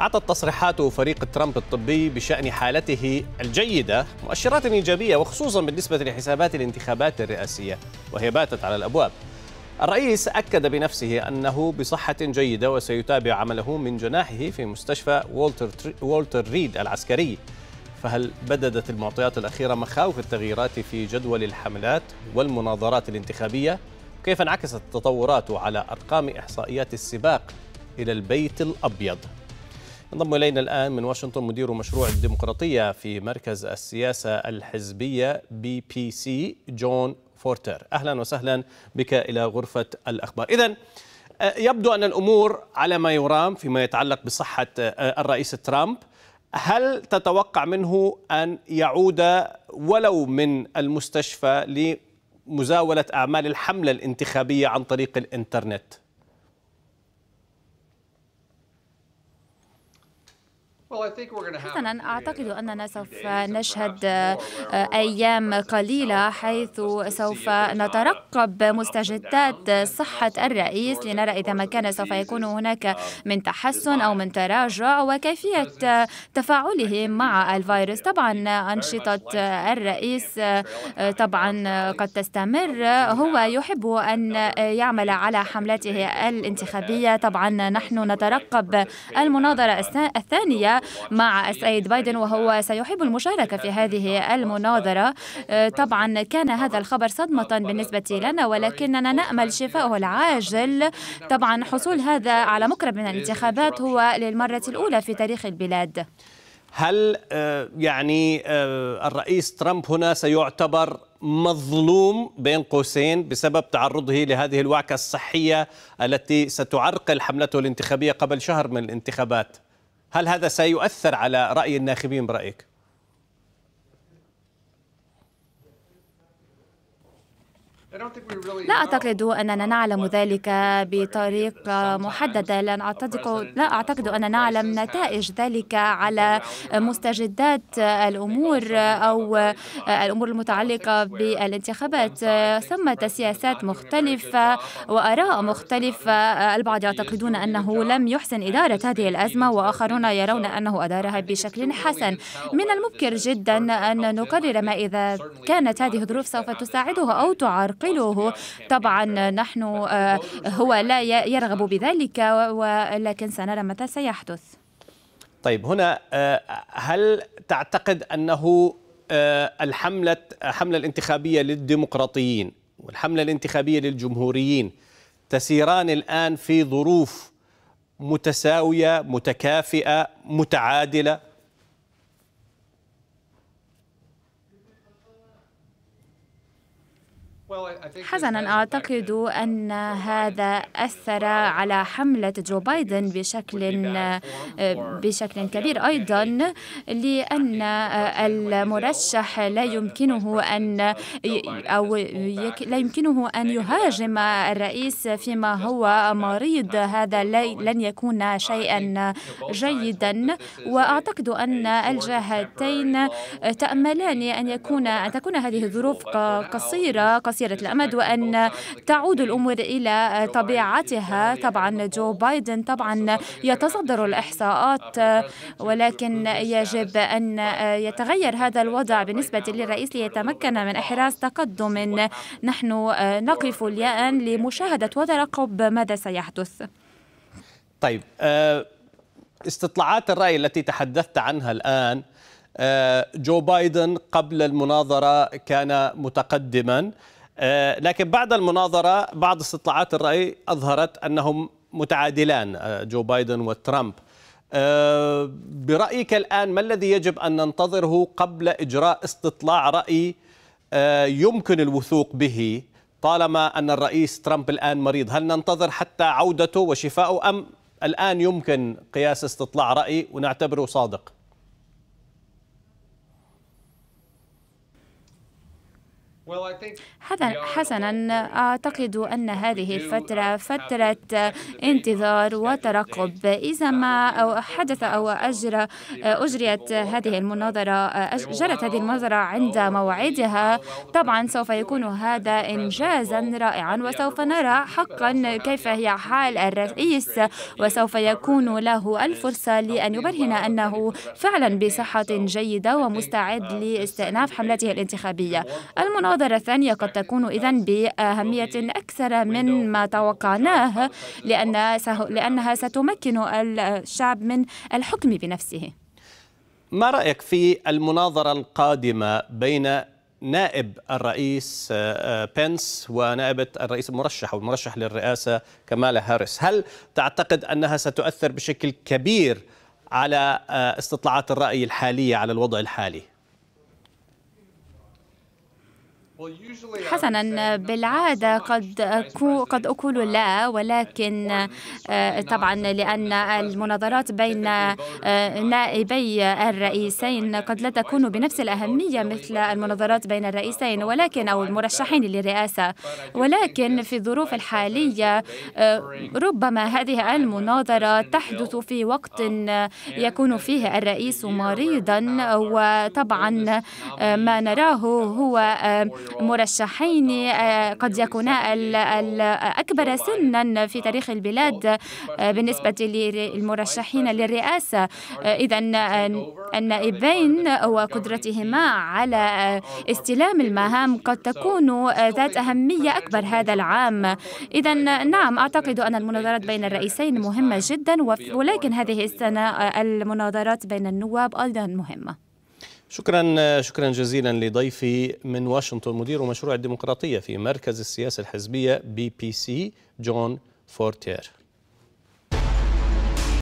أعطت تصريحات فريق ترامب الطبي بشأن حالته الجيدة مؤشرات إيجابية وخصوصا بالنسبة لحسابات الانتخابات الرئاسية وهي باتت على الأبواب الرئيس أكد بنفسه أنه بصحة جيدة وسيتابع عمله من جناحه في مستشفى تري... وولتر ريد العسكري فهل بددت المعطيات الأخيرة مخاوف التغييرات في جدول الحملات والمناظرات الانتخابية؟ كيف انعكست التطورات على أرقام إحصائيات السباق إلى البيت الأبيض؟ ينضم إلينا الآن من واشنطن مدير مشروع الديمقراطية في مركز السياسة الحزبية بي بي سي جون فورتر أهلا وسهلا بك إلى غرفة الأخبار إذا آه، يبدو أن الأمور على ما يرام فيما يتعلق بصحة آه، الرئيس ترامب هل تتوقع منه أن يعود ولو من المستشفى لمزاولة أعمال الحملة الانتخابية عن طريق الإنترنت؟ حسنا أعتقد أننا سوف نشهد آه، أيام قليلة حيث سوف نترقب مستجدات صحة الرئيس لنرى إذا ما كان سوف يكون هناك um, من تحسن أو من تراجع وكيفية تفاعله مع الفيروس طبعا أنشطة الرئيس آه، طبعا قد تستمر هو يحب أن يعمل على حملته الانتخابية طبعا نحن نترقب المناظرة الثانية مع السيد بايدن وهو سيحب المشاركة في هذه المناظرة آه، طبعا كان هذا الخبر صدمة بالنسبة لنا ولكننا نأمل شفائه العاجل طبعا حصول هذا على مقرب من الانتخابات هو للمرة الأولى في تاريخ البلاد هل آه، يعني آه، الرئيس ترامب هنا سيعتبر مظلوم بين قوسين بسبب تعرضه لهذه الوعكة الصحية التي ستعرقل حملته الانتخابية قبل شهر من الانتخابات؟ هل هذا سيؤثر على رأي الناخبين برأيك؟ لا أعتقد أننا نعلم ذلك بطريقة محددة لا أعتقد, لا أعتقد أننا نعلم نتائج ذلك على مستجدات الأمور أو الأمور المتعلقة بالانتخابات ثمة سياسات مختلفة وآراء مختلفة البعض يعتقدون أنه لم يحسن إدارة هذه الأزمة وآخرون يرون أنه أدارها بشكل حسن من المبكر جدا أن نقرر ما إذا كانت هذه الظروف سوف تساعده أو تعرقله يعقله طبعا نحن آه، هو لا يرغب بذلك ولكن سنرى متى سيحدث طيب هنا آه، هل تعتقد أنه آه، الحملة الحملة الانتخابية للديمقراطيين والحملة الانتخابية للجمهوريين تسيران الآن في ظروف متساوية متكافئة متعادلة حسنا اعتقد ان هذا اثر على حمله جو بايدن بشكل آه، بشكل كبير ايضا لان آه، المرشح لا يمكنه ان او لا يمكنه ان يهاجم الرئيس فيما هو مريض هذا لن يكون شيئا جيدا واعتقد ان الجهتين تاملان ان يكون ان تكون هذه الظروف قصيره, قصيرة مسيرة الأمد وأن تعود الأمور إلى طبيعتها طبعا جو بايدن طبعا يتصدر الإحصاءات ولكن يجب أن يتغير هذا الوضع بالنسبة للرئيس ليتمكن من إحراز تقدم نحن نقف الآن لمشاهدة وترقب ماذا سيحدث طيب استطلاعات الرأي التي تحدثت عنها الآن جو بايدن قبل المناظرة كان متقدما آه، لكن بعد المناظرة بعض استطلاعات الرأي أظهرت أنهم متعادلان آه، جو بايدن وترامب آه، برأيك الآن ما الذي يجب أن ننتظره قبل إجراء استطلاع رأي يمكن الوثوق به طالما أن الرئيس ترامب الآن مريض هل ننتظر حتى عودته وشفائه أم الآن يمكن قياس استطلاع رأي ونعتبره صادق حسنا أعتقد أن هذه الفترة فترة انتظار وترقب uh, إذا ما أو حدث أو أجرى آه، أجريت هذه uh, المناظرة آه، جرت هذه المناظرة عند موعدها طبعا سوف يكون هذا إنجازا رائعا وسوف نرى حقا كيف هي حال الرئيس وسوف يكون له الفرصة لأن يبرهن أنه فعلا بصحة جيدة ومستعد uh, لاستئناف حملته الانتخابية المناظرة المبادرة الثانية قد تكون إذا بأهمية أكثر من ما توقعناه لأن لأنها ستمكن الشعب من الحكم بنفسه ما رأيك في المناظرة القادمة بين نائب الرئيس آه، بنس ونائبة الرئيس المرشح أو المرشح للرئاسة كمالا هاريس هل تعتقد أنها ستؤثر بشكل كبير على آه، استطلاعات الرأي الحالية على الوضع الحالي؟ حسنا بالعادة قد أكو قد أقول uh, لا ولكن آه، آه، طبعا لأن المناظرات بين آه، نائبي الرئيسين قد لا تكون بنفس الأهمية مثل المناظرات بين الرئيسين ولكن أو المرشحين للرئاسة ولكن في الظروف الحالية ربما هذه المناظرة تحدث في وقت يكون فيه الرئيس مريضا وطبعا ما نراه هو مرشحين آه، قد يكونا الأكبر سنا في تاريخ البلاد آه، بالنسبة للمرشحين للرئاسة آه، إذا النائبين وقدرتهما على استلام المهام قد تكون ذات أهمية أكبر هذا العام إذا نعم أعتقد أن المناظرات بين الرئيسين مهمة جدا ولكن هذه السنة المناظرات بين النواب أيضا مهمة شكرا شكرا جزيلا لضيفي من واشنطن مدير مشروع الديمقراطيه في مركز السياسه الحزبيه بي بي سي جون فورتير